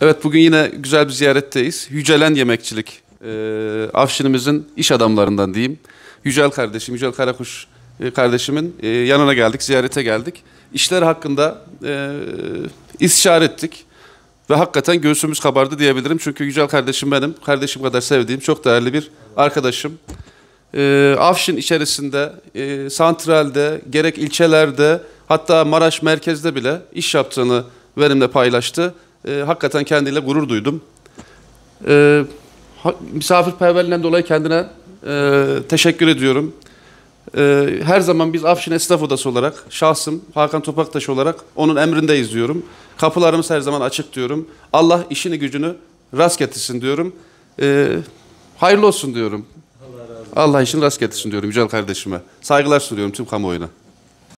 Evet bugün yine güzel bir ziyaretteyiz. Yücelen Yemekçilik. E, Afşinimizin iş adamlarından diyeyim. Yücel kardeşim, Yücel Karakuş e, kardeşimin e, yanına geldik, ziyarete geldik. İşler hakkında e, istişare ettik. Ve hakikaten göğsümüz kabardı diyebilirim. Çünkü Yücel kardeşim benim, kardeşim kadar sevdiğim, çok değerli bir arkadaşım. E, Afşin içerisinde, e, santralde, gerek ilçelerde, hatta Maraş merkezde bile iş yaptığını benimle paylaştı. E, hakikaten kendiyle gurur duydum. E, ha, misafirperverliğinden dolayı kendine e, teşekkür ediyorum. E, her zaman biz Afşin Esnaf Odası olarak, şahsım Hakan Topaktaş olarak onun emrindeyiz diyorum. Kapılarımız her zaman açık diyorum. Allah işini gücünü rast getirsin diyorum. E, hayırlı olsun diyorum. Allah, razı olsun. Allah işini rast getirsin diyorum güzel kardeşime. Saygılar sunuyorum tüm kamuoyuna.